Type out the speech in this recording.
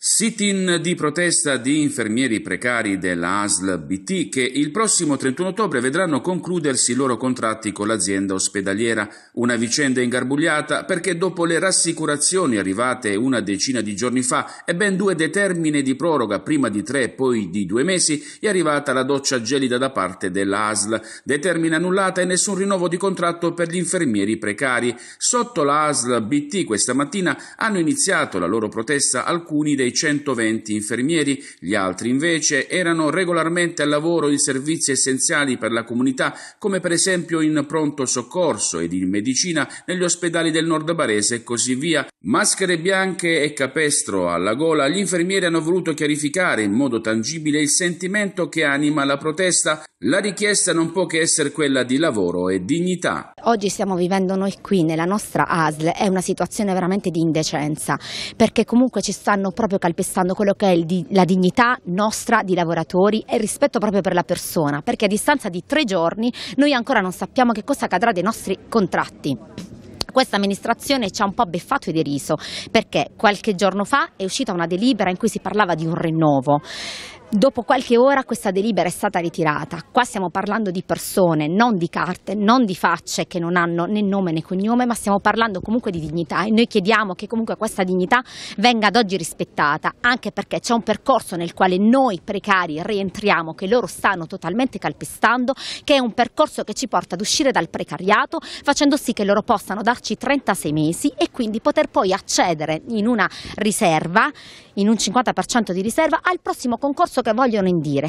Sit-in di protesta di infermieri precari della ASL BT che il prossimo 31 ottobre vedranno concludersi i loro contratti con l'azienda ospedaliera. Una vicenda ingarbugliata perché dopo le rassicurazioni arrivate una decina di giorni fa e ben due determine di proroga, prima di tre e poi di due mesi, è arrivata la doccia gelida da parte della ASL. Determine annullata e nessun rinnovo di contratto per gli infermieri precari. Sotto la ASL BT questa mattina hanno iniziato la loro protesta alcuni dei dei 120 infermieri, gli altri invece erano regolarmente al lavoro in servizi essenziali per la comunità, come per esempio in pronto soccorso ed in medicina negli ospedali del nord barese e così via. Maschere bianche e capestro alla gola, gli infermieri hanno voluto chiarificare in modo tangibile il sentimento che anima la protesta, la richiesta non può che essere quella di lavoro e dignità. Oggi stiamo vivendo noi qui nella nostra ASL, è una situazione veramente di indecenza, perché comunque ci stanno proprio calpestando quello che è il, la dignità nostra di lavoratori e il rispetto proprio per la persona, perché a distanza di tre giorni noi ancora non sappiamo che cosa accadrà dei nostri contratti questa amministrazione ci ha un po' beffato e deriso perché qualche giorno fa è uscita una delibera in cui si parlava di un rinnovo. Dopo qualche ora questa delibera è stata ritirata. Qua stiamo parlando di persone, non di carte, non di facce che non hanno né nome né cognome, ma stiamo parlando comunque di dignità e noi chiediamo che comunque questa dignità venga ad oggi rispettata, anche perché c'è un percorso nel quale noi precari rientriamo che loro stanno totalmente calpestando, che è un percorso che ci porta ad uscire dal precariato, facendo sì che loro possano darci 36 mesi e quindi poter poi accedere in una riserva, in un 50% di riserva al prossimo concorso che vogliono indire.